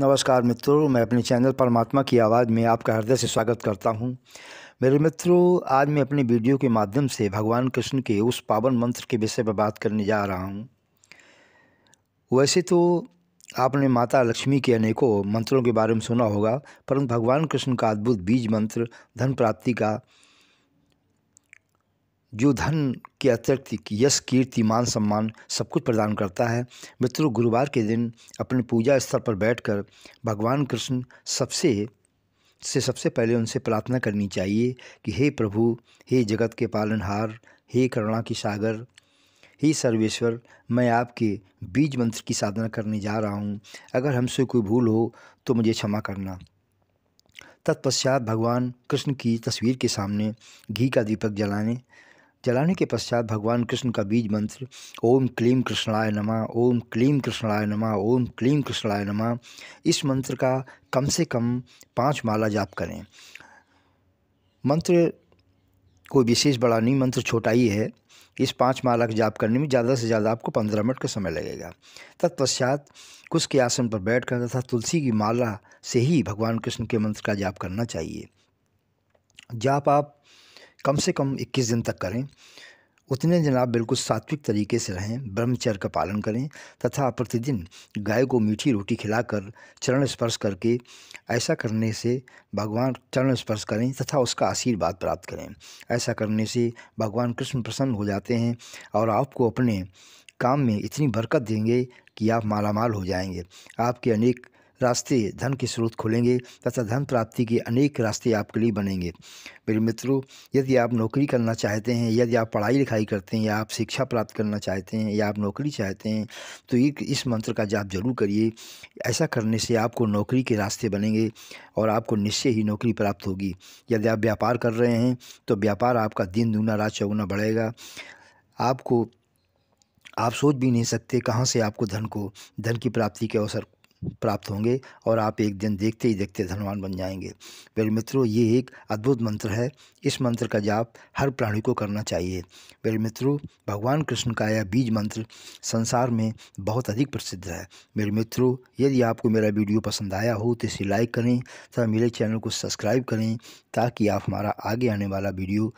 नमस्कार मित्रों मैं अपने चैनल परमात्मा की आवाज़ में आपका हृदय से स्वागत करता हूं। मेरे मित्रों आज मैं अपनी वीडियो के माध्यम से भगवान कृष्ण के उस पावन मंत्र के विषय पर बात करने जा रहा हूं। वैसे तो आपने माता लक्ष्मी के अनेकों मंत्रों के बारे में सुना होगा परंतु भगवान कृष्ण का अद्भुत बीज मंत्र धन प्राप्ति का जो धन के अतिरिक्त यश कीर्ति मान सम्मान सब कुछ प्रदान करता है मित्रों गुरुवार के दिन अपने पूजा स्थल पर बैठकर भगवान कृष्ण सबसे से सबसे पहले उनसे प्रार्थना करनी चाहिए कि हे प्रभु हे जगत के पालनहार हे करुणा की सागर हे सर्वेश्वर मैं आपके बीज मंत्र की साधना करने जा रहा हूँ अगर हमसे कोई भूल हो तो मुझे क्षमा करना तत्पश्चात भगवान कृष्ण की तस्वीर के सामने घी का दीपक जलाने जलाने के पश्चात भगवान कृष्ण का बीज मंत्र ओम क्लीम कृष्णाय नमः ओम क्लीम कृष्णाय नमः ओम क्लीम कृष्णाय नमः इस मंत्र का कम से कम पांच माला जाप करें मंत्र कोई विशेष बड़ा नहीं मंत्र छोटा ही है इस पांच माला का जाप करने में ज़्यादा से ज़्यादा आपको पंद्रह मिनट का समय लगेगा तत्पश्चात कुछ के आसन पर बैठ कर तथा तुलसी की माला से ही भगवान कृष्ण के मंत्र का जाप करना चाहिए जाप आप कम से कम 21 दिन तक करें उतने दिन आप बिल्कुल सात्विक तरीके से रहें ब्रह्मचर्य का पालन करें तथा प्रतिदिन गाय को मीठी रोटी खिलाकर चरण स्पर्श करके ऐसा करने से भगवान चरण स्पर्श करें तथा उसका आशीर्वाद प्राप्त करें ऐसा करने से भगवान कृष्ण प्रसन्न हो जाते हैं और आपको अपने काम में इतनी बरकत देंगे कि आप मालामाल हो जाएंगे आपके अनेक रास्ते धन के स्रोत खुलेंगे तथा धन प्राप्ति के अनेक रास्ते आपके लिए बनेंगे मेरे मित्रों यदि आप नौकरी करना चाहते हैं यदि आप पढ़ाई लिखाई करते हैं या आप शिक्षा प्राप्त करना चाहते हैं या आप नौकरी चाहते हैं तो एक इस मंत्र का जाप जरूर करिए ऐसा करने से आपको नौकरी के रास्ते बनेंगे और आपको निश्चय ही नौकरी प्राप्त होगी यदि आप व्यापार कर रहे हैं तो व्यापार आपका दिन दूना रात चौगुना बढ़ेगा आपको आप सोच भी नहीं सकते कहाँ से आपको धन को धन की प्राप्ति के अवसर प्राप्त होंगे और आप एक दिन देखते ही देखते धनवान बन जाएंगे मेरे मित्रों ये एक अद्भुत मंत्र है इस मंत्र का जाप हर प्राणी को करना चाहिए मेरे मित्रों भगवान कृष्ण का यह बीज मंत्र संसार में बहुत अधिक प्रसिद्ध है मेरे मित्रों यदि आपको मेरा वीडियो पसंद आया हो तो इसे लाइक करें तथा मेरे चैनल को सब्सक्राइब करें ताकि आप हमारा आगे आने वाला वीडियो